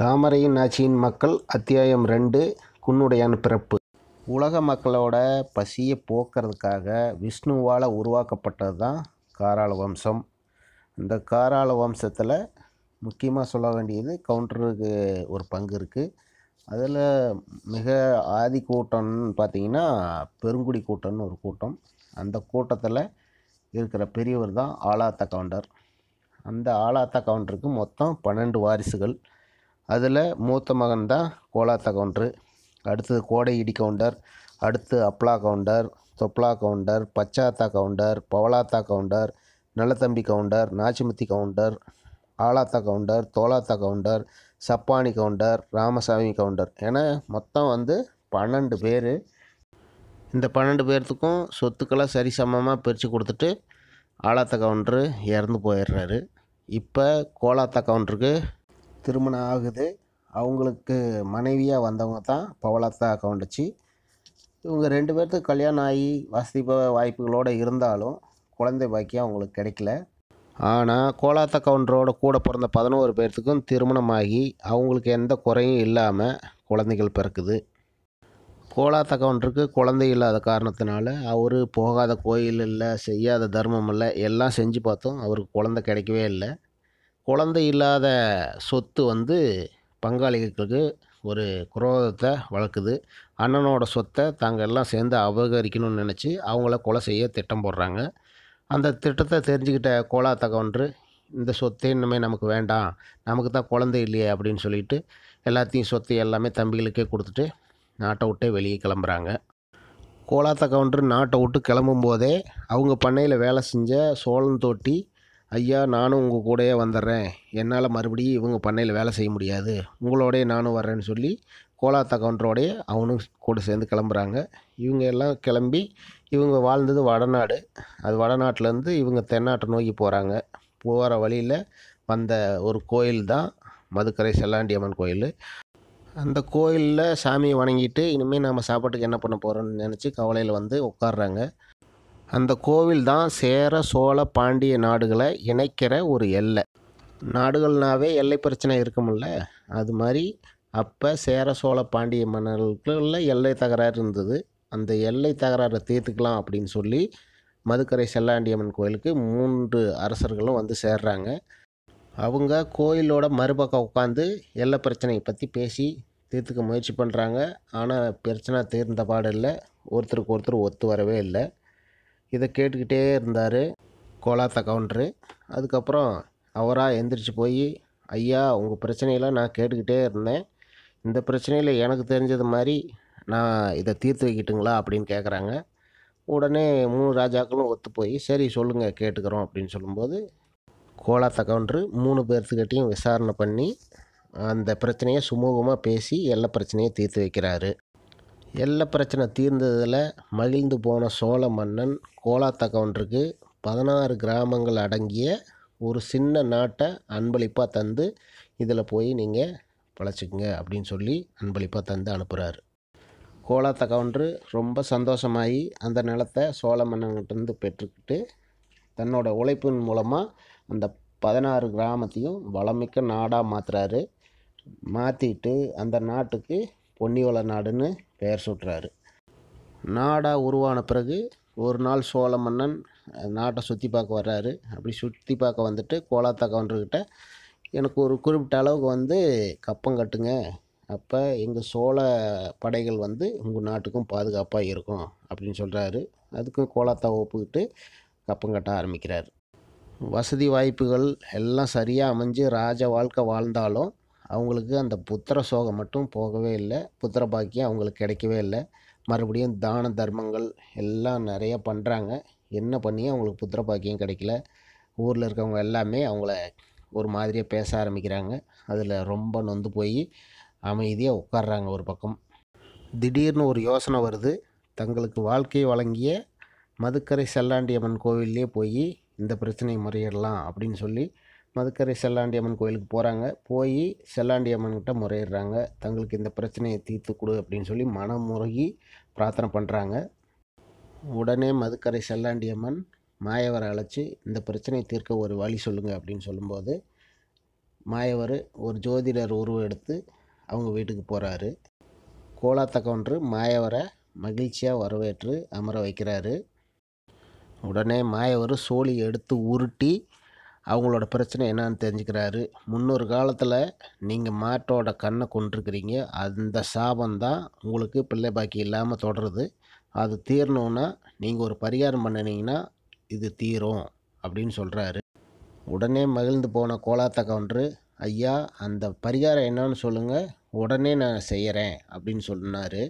தாமரையின் ஆட்சியின் மக்கள் அத்தியாயம் ரெண்டு குன்னுடையான் பிறப்பு உலக மக்களோட பசியை போக்குறதுக்காக விஷ்ணுவால் உருவாக்கப்பட்டது தான் காராள வம்சம் இந்த காராள வம்சத்தில் முக்கியமாக சொல்ல வேண்டியது கவுண்டருக்கு ஒரு பங்கு இருக்குது அதில் மிக ஆதி கூட்டம்னு பார்த்தீங்கன்னா பெருங்குடி கூட்டம்னு ஒரு கூட்டம் அந்த கூட்டத்தில் இருக்கிற பெரியவர் தான் ஆலாத்த கவுண்டர் அந்த ஆலாத்த கவுண்டருக்கு மொத்தம் பன்னெண்டு வாரிசுகள் அதில் மூத்த மகன் தான் கோலாத்த கவுண்டரு அடுத்தது கோடை இடி கவுண்டர் அடுத்து அப்ளா கவுண்டர் தொப்லா கவுண்டர் பச்சாத்தா கவுண்டர் பவளாத்தா கவுண்டர் நல்லத்தம்பி கவுண்டர் நாச்சிமுத்தி கவுண்டர் ஆலாத்தா கவுண்டர் தோலாத்தா கவுண்டர் சப்பானி கவுண்டர் ராமசாமி கவுண்டர் என மொத்தம் வந்து பன்னெண்டு பேர் இந்த பன்னெண்டு பேர்த்துக்கும் சொத்துக்கெல்லாம் சரிசமமாக பிரித்து கொடுத்துட்டு ஆலாத்தா கவுண்டரு இறந்து போயிடுறாரு இப்போ கோலாத்தா கவுண்டருக்கு திருமணம் ஆகுது அவங்களுக்கு மனைவியாக வந்தவங்க தான் பவளத்தை கவுண்டச்சி இவங்க ரெண்டு பேர்த்துக்கு கல்யாணம் ஆகி வசதி வாய்ப்புகளோடு இருந்தாலும் குழந்தை பாக்கியம் அவங்களுக்கு கிடைக்கல ஆனால் கோலாத்த கவுண்டரோட கூட பிறந்த பதினோரு பேர்த்துக்கும் திருமணமாகி அவங்களுக்கு எந்த குறையும் இல்லாமல் குழந்தைகள் பிறக்குது கோலாத்த கவுண்டருக்கு குழந்தை இல்லாத காரணத்தினால அவர் போகாத கோயில் இல்லை செய்யாத தர்மம் இல்லை எல்லாம் செஞ்சு பார்த்தோம் அவருக்கு குழந்தை கிடைக்கவே இல்லை குழந்தை இல்லாத சொத்து வந்து பங்காளிகளுக்கு ஒரு குரோதத்தை வளர்க்குது அண்ணனோட சொத்தை தாங்கள் எல்லாம் சேர்ந்து அபகரிக்கணும்னு நினச்சி அவங்கள கொலை செய்ய திட்டம் போடுறாங்க அந்த திட்டத்தை தெரிஞ்சுக்கிட்ட கோலா தகவன்று இந்த சொத்தே இன்னுமே நமக்கு வேண்டாம் நமக்கு தான் குழந்தை இல்லையே அப்படின்னு சொல்லிட்டு எல்லாத்தையும் சொத்தை எல்லாமே தம்பிகளுக்கே கொடுத்துட்டு நாட்டை விட்டே வெளியே கிளம்புறாங்க தகவன்று நாட்டை விட்டு கிளம்பும் போதே அவங்க பண்ணையில் வேலை செஞ்ச சோழன் தோட்டி ஐயா நானும் உங்கள் கூடயே வந்துடுறேன் என்னால் மறுபடியும் இவங்க பண்ணையில் வேலை செய்ய முடியாது உங்களோடய நானும் வர்றேன்னு சொல்லி கோலாத்த கவுண்டரோடைய அவனும் கூட சேர்ந்து கிளம்புறாங்க இவங்க எல்லாம் கிளம்பி இவங்க வாழ்ந்தது வடநாடு அது வடநாட்டிலேருந்து இவங்க தென்னாட்டை நோக்கி போகிறாங்க போகிற வழியில் வந்த ஒரு கோயில் தான் மதுக்கரை செல்லாண்டியம்மன் கோயில் அந்த கோயிலில் சாமியை வணங்கிட்டு இனிமேல் நாம் சாப்பாட்டுக்கு என்ன பண்ண போகிறோன்னு நினச்சி கவலையில் வந்து உட்காடுறாங்க அந்த கோவில் தான் சேர சோழ பாண்டிய நாடுகளை இணைக்கிற ஒரு எல்லை நாடுகள்னாவே எல்லை பிரச்சனை இருக்கும்ல அது மாதிரி அப்போ சேர சோழ பாண்டிய மன்னர்களுக்குள்ள எல்லை தகராறு இருந்தது அந்த எல்லை தகராறை தீர்த்துக்கலாம் அப்படின்னு சொல்லி மதுக்கரை செல்லாண்டியம்மன் கோயிலுக்கு மூன்று அரசர்களும் வந்து சேர்றாங்க அவங்க கோயிலோட மறுபக்கம் உட்காந்து எல்லை பிரச்சனையை பற்றி பேசி தீர்த்துக்க முயற்சி பண்ணுறாங்க ஆனால் பிரச்சனை தீர்ந்த பாடில்லை இல்லை ஒருத்தருக்கு ஒருத்தர் ஒத்து வரவே இல்லை இதை கேட்டுக்கிட்டே இருந்தார் கோலாத்த கவுண்டரு அதுக்கப்புறம் அவராக எந்திரிச்சு போய் ஐயா உங்கள் பிரச்சனையெல்லாம் நான் கேட்டுக்கிட்டே இருந்தேன் இந்த பிரச்சனையில் எனக்கு தெரிஞ்சது மாதிரி நான் இதை தீர்த்து வைக்கிட்டுங்களா அப்படின்னு கேட்குறாங்க உடனே மூணு ராஜாக்களும் ஒத்து போய் சரி சொல்லுங்கள் கேட்டுக்கிறோம் அப்படின்னு சொல்லும்போது கோலாத்த கவுண்டரு மூணு பேர்த்துக்கிட்டையும் விசாரணை பண்ணி அந்த பிரச்சனையை சுமூகமாக பேசி எல்லா பிரச்சனையும் தீர்த்து வைக்கிறாரு எல்ல பிரச்சனை தீர்ந்ததில் மகிழ்ந்து போன சோழ மன்னன் கோலாத்தகவன்றுக்கு பதினாறு கிராமங்கள் அடங்கிய ஒரு சின்ன நாட்டை அன்பளிப்பாக தந்து இதில் போய் நீங்கள் பழச்சிக்கங்க அப்படின்னு சொல்லி அன்பளிப்பாக தந்து அனுப்புகிறாரு கோலாத்தகவன்று ரொம்ப சந்தோஷமாகி அந்த நிலத்தை சோழ மன்னன்கிட்டருந்து பெற்றுக்கிட்டு தன்னோட உழைப்பின் மூலமாக அந்த பதினாறு கிராமத்தையும் வளமிக்க நாடாக மாற்றுறாரு மாற்றிட்டு அந்த நாட்டுக்கு பொன்னிவள நாடுன்னு பெயர் சுட்டுறாரு நாடாக உருவான பிறகு ஒரு நாள் சோழ மன்னன் நாட்டை சுற்றி பார்க்க வர்றாரு அப்படி சுற்றி பார்க்க வந்துட்டு கோலாத்தக்கவன்கிட்ட எனக்கு ஒரு குறிப்பிட்ட அளவுக்கு வந்து கப்பம் கட்டுங்க அப்போ எங்கள் சோழ படைகள் வந்து உங்கள் நாட்டுக்கும் பாதுகாப்பாக இருக்கும் அப்படின்னு சொல்கிறாரு அதுக்கும் கோலாத்தா ஒப்புக்கிட்டு கப்பம் கட்ட ஆரம்பிக்கிறார் வசதி வாய்ப்புகள் எல்லாம் சரியாக அமைஞ்சு ராஜ வாழ்க்கை வாழ்ந்தாலும் அவங்களுக்கு அந்த புத்திர சோகம் மட்டும் போகவே இல்லை புத்திர பாக்கியம் அவங்களுக்கு கிடைக்கவே இல்லை மறுபடியும் தான தர்மங்கள் எல்லாம் நிறையா பண்ணுறாங்க என்ன பண்ணியும் அவங்களுக்கு புத்திர பாக்கியம் கிடைக்கல ஊரில் இருக்கவங்க எல்லாமே அவங்கள ஒரு மாதிரியாக பேச ஆரம்பிக்கிறாங்க அதில் ரொம்ப நொந்து போய் அமைதியாக உட்காடுறாங்க ஒரு பக்கம் திடீர்னு ஒரு யோசனை வருது தங்களுக்கு வாழ்க்கை வழங்கிய மதுக்கரை செல்லாண்டியம்மன் கோவில்லே போய் இந்த பிரச்சனையை முறையிடலாம் அப்படின்னு சொல்லி மதுக்கரை செல்லாண்டியம்மன் கோயிலுக்கு போகிறாங்க போய் செல்லாண்டியம்மன்கிட்ட முறையிடுறாங்க தங்களுக்கு இந்த பிரச்சனையை தீர்த்து கொடு அப்படின்னு சொல்லி மனம் முறுகி பிரார்த்தனை பண்ணுறாங்க உடனே மதுக்கரை செல்லாண்டியம்மன் மாயவரை அழைச்சி இந்த பிரச்சனையை தீர்க்க ஒரு வழி சொல்லுங்கள் அப்படின்னு சொல்லும்போது மாயவர் ஒரு ஜோதிடர் உருவம் எடுத்து அவங்க வீட்டுக்கு போகிறாரு ஒன்று மாயவரை மகிழ்ச்சியாக வரவேற்று அமர வைக்கிறாரு உடனே மாயவர் சோழி எடுத்து உருட்டி அவங்களோட பிரச்சனை என்னான்னு தெரிஞ்சுக்கிறாரு முன்னொரு காலத்தில் நீங்கள் மாட்டோட கண்ணை கொண்டிருக்கிறீங்க அந்த சாபந்தான் உங்களுக்கு பிள்ளை பாக்கி இல்லாமல் தொடருது அது தீரணுன்னா நீங்கள் ஒரு பரிகாரம் பண்ணினீங்கன்னா இது தீரும் அப்படின்னு சொல்கிறாரு உடனே மகிழ்ந்து போன கோலாத்த கவுண்டரு ஐயா அந்த பரிகாரம் என்னன்னு சொல்லுங்கள் உடனே நான் செய்கிறேன் அப்படின்னு சொன்னார்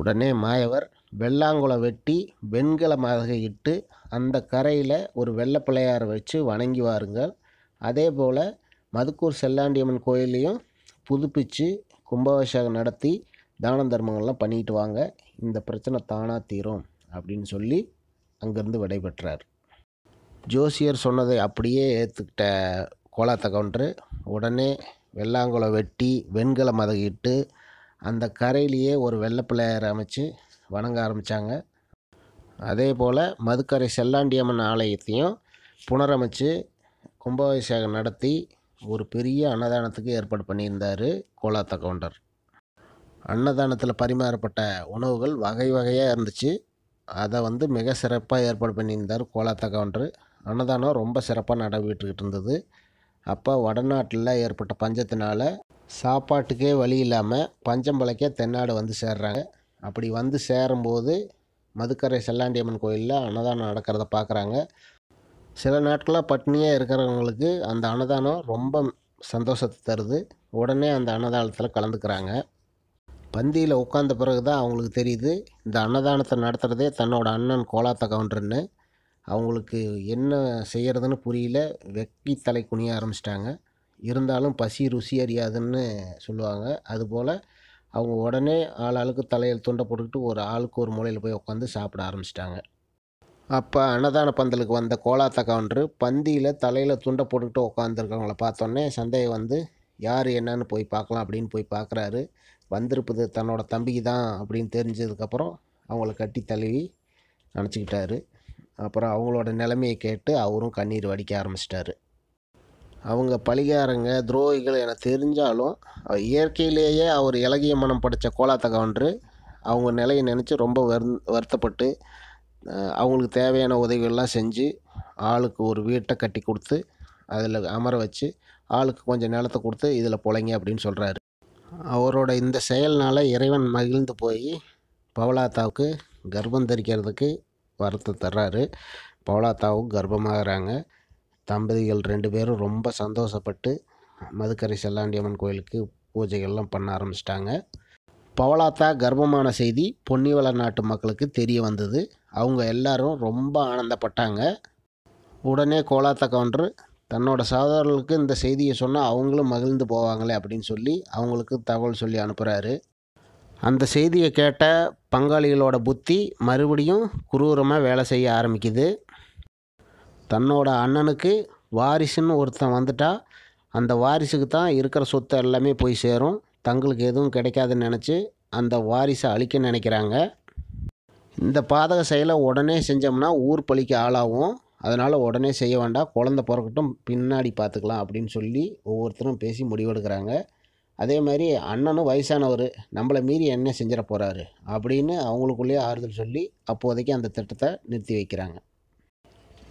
உடனே மாயவர் வெள்ளாங்குளம் வெட்டி வெண்கலமாக இட்டு அந்த கரையில் ஒரு வெள்ளை பிள்ளையாரை வச்சு வணங்கி வாருங்கள் அதே போல் மதுக்கூர் செல்லாண்டியம்மன் கோயிலையும் புதுப்பித்து கும்பாபிஷேகம் நடத்தி தான தர்மங்கள்லாம் பண்ணிட்டு வாங்க இந்த பிரச்சனை தானாக தீரும் அப்படின்னு சொல்லி அங்கேருந்து விடைபெற்றார் ஜோசியர் சொன்னதை அப்படியே ஏற்றுக்கிட்ட கோலாத்த கவுண்டரு உடனே வெள்ளாங்குளம் வெட்டி வெண்கல மதகிட்டு அந்த கரையிலேயே ஒரு வெள்ளை பிள்ளையார் அமைச்சு வணங்க ஆரம்பித்தாங்க அதே போல் மதுக்கரை செல்லாண்டியம்மன் ஆலயத்தையும் புனரமைச்சு கும்பாபிஷேகம் நடத்தி ஒரு பெரிய அன்னதானத்துக்கு ஏற்பாடு பண்ணியிருந்தார் கோலாத்த கவுண்டர் அன்னதானத்தில் பரிமாறப்பட்ட உணவுகள் வகை வகையாக இருந்துச்சு அதை வந்து மிக சிறப்பாக ஏற்பாடு பண்ணியிருந்தார் கோலாத்த கவுண்டர் அன்னதானம் ரொம்ப சிறப்பாக நடைபெற்றுக்கிட்டு இருந்தது அப்போ வடநாட்டில் ஏற்பட்ட பஞ்சத்தினால் சாப்பாட்டுக்கே வழி இல்லாமல் பஞ்சம் பழைக்க தென்னாடு வந்து சேர்றாங்க அப்படி வந்து சேரும்போது மதுக்கரை செல்லாண்டியம்மன் கோயிலில் அன்னதானம் நடக்கிறத பார்க்குறாங்க சில நாட்களாக பட்னியாக இருக்கிறவங்களுக்கு அந்த அன்னதானம் ரொம்ப சந்தோஷத்தை தருது உடனே அந்த அன்னதானத்தில் கலந்துக்கிறாங்க பந்தியில் உட்காந்த பிறகு தான் அவங்களுக்கு தெரியுது இந்த அன்னதானத்தை நடத்துகிறதே தன்னோட அண்ணன் கோலாத்த அவங்களுக்கு என்ன செய்கிறதுன்னு புரியல வெட்டி தலை குனிய ஆரம்பிச்சிட்டாங்க இருந்தாலும் பசி ருசி அறியாதுன்னு சொல்லுவாங்க அதுபோல் அவங்க உடனே ஆள் ஆளுக்கு தலையில் துண்டை போட்டுக்கிட்டு ஒரு ஆளுக்கு ஒரு மூலையில் போய் உட்காந்து சாப்பிட ஆரம்பிச்சிட்டாங்க அப்போ அன்னதான பந்தலுக்கு வந்த கோலாத்தக்கவன்று பந்தியில் தலையில் துண்டை போட்டுக்கிட்டு உட்காந்துருக்கவங்கள பார்த்தோன்னே சந்தேகம் வந்து யார் என்னன்னு போய் பார்க்கலாம் அப்படின்னு போய் பார்க்குறாரு வந்திருப்பது தன்னோட தம்பிக்கு தான் அப்படின்னு தெரிஞ்சதுக்கப்புறம் அவங்கள கட்டி தழுவி நினச்சிக்கிட்டாரு அப்புறம் அவங்களோட நிலைமையை கேட்டு அவரும் கண்ணீர் வடிக்க ஆரம்பிச்சிட்டாரு அவங்க பழிகாரங்க துரோகிகள் என தெரிஞ்சாலும் இயற்கையிலேயே அவர் இலகிய மனம் படைத்த கோலாத்தகவன்று அவங்க நிலையை நினச்சி ரொம்ப வர் வருத்தப்பட்டு அவங்களுக்கு தேவையான உதவிகள்லாம் செஞ்சு ஆளுக்கு ஒரு வீட்டை கட்டி கொடுத்து அதில் அமர வச்சு ஆளுக்கு கொஞ்சம் நிலத்தை கொடுத்து இதில் பொழைங்க அப்படின்னு சொல்கிறாரு அவரோட இந்த செயல்னால் இறைவன் மகிழ்ந்து போய் பவலாத்தாவுக்கு கர்ப்பம் தரிக்கிறதுக்கு வரத்தை தர்றாரு பவலாத்தாவும் கர்ப்பமாகறாங்க தம்பதிகள் ரெண்டு பேரும் ரொம்ப சந்தோஷப்பட்டு மதுக்கரை செல்லாண்டியம்மன் கோயிலுக்கு பூஜைகள்லாம் பண்ண ஆரம்பிச்சிட்டாங்க பவளாத்தா கர்ப்பமான செய்தி பொன்னிவள நாட்டு மக்களுக்கு தெரிய வந்தது அவங்க எல்லாரும் ரொம்ப ஆனந்தப்பட்டாங்க உடனே கோலாத்த கவுண்டர் தன்னோட சகோதரர்களுக்கு இந்த செய்தியை சொன்னால் அவங்களும் மகிழ்ந்து போவாங்களே அப்படின்னு சொல்லி அவங்களுக்கு தகவல் சொல்லி அனுப்புகிறாரு அந்த செய்தியை கேட்ட பங்காளிகளோட புத்தி மறுபடியும் குரூரமாக வேலை செய்ய ஆரம்பிக்குது தன்னோட அண்ணனுக்கு வாரிசுன்னு ஒருத்தன் வந்துட்டால் அந்த வாரிசுக்கு தான் இருக்கிற சொத்து எல்லாமே போய் சேரும் தங்களுக்கு எதுவும் கிடைக்காதுன்னு நினச்சி அந்த வாரிசை அழிக்க நினைக்கிறாங்க இந்த பாதக செயலை உடனே செஞ்சோம்னா ஊர் பழிக்கு ஆளாகும் அதனால் உடனே செய்ய வேண்டாம் குழந்த பிறக்கட்டும் பின்னாடி பார்த்துக்கலாம் அப்படின்னு சொல்லி ஒவ்வொருத்தரும் பேசி முடிவெடுக்கிறாங்க அதே மாதிரி அண்ணனும் வயசானவர் நம்மளை மீறி என்ன செஞ்சிட போகிறாரு அப்படின்னு அவங்களுக்குள்ளேயே ஆறுதல் சொல்லி அப்போதைக்கு அந்த திட்டத்தை நிறுத்தி வைக்கிறாங்க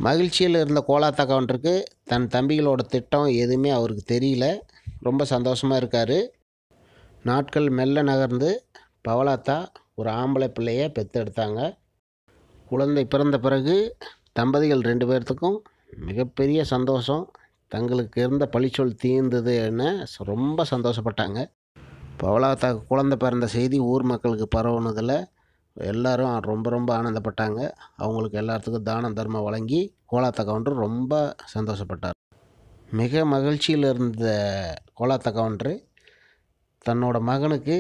மகிழ்ச்சியில் இருந்த கோலாத்த தன் தம்பிகளோட திட்டம் எதுவுமே அவருக்கு தெரியல ரொம்ப சந்தோஷமாக இருக்கார் நாட்கள் மெல்ல நகர்ந்து பவலாத்தா ஒரு ஆம்பளை பிள்ளையை பெற்றெடுத்தாங்க குழந்தை பிறந்த பிறகு தம்பதிகள் ரெண்டு பேர்த்துக்கும் மிகப்பெரிய சந்தோஷம் தங்களுக்கு இருந்த பழிச்சொல் தீர்ந்ததுன்னு ரொம்ப சந்தோஷப்பட்டாங்க பவலாத்தா குழந்தை பிறந்த செய்தி ஊர் மக்களுக்கு பரவுனதில் எல்லோரும் ரொம்ப ரொம்ப ஆனந்தப்பட்டாங்க அவங்களுக்கு எல்லாத்துக்கும் தானம் தர்மம் வழங்கி கோலாத்த கவுண்டர் ரொம்ப சந்தோஷப்பட்டார் மிக மகிழ்ச்சியில் இருந்த கோலாத்த கவுண்டர் தன்னோட மகனுக்கு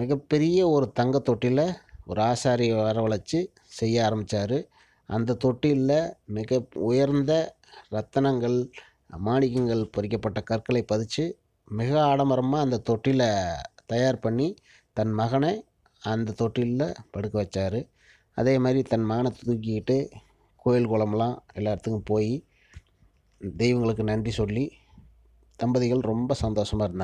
மிகப்பெரிய ஒரு தங்க தொட்டியில் ஒரு ஆசாரியை வரவழைச்சி செய்ய ஆரம்பித்தார் அந்த தொட்டியில் மிக உயர்ந்த ரத்தனங்கள் மாணிக்கங்கள் பொறிக்கப்பட்ட கற்களை பதித்து மிக ஆடம்பரமாக அந்த தொட்டியில் தயார் பண்ணி தன் மகனை அந்த தொட்டிலில் படுக்க வச்சார் அதே மாதிரி தன் மானத்தை தூக்கிக்கிட்டு கோயில் குளம்லாம் எல்லா இடத்துக்கும் போய் தெய்வங்களுக்கு நன்றி சொல்லி தம்பதிகள் ரொம்ப சந்தோஷமாக இருந்தாங்க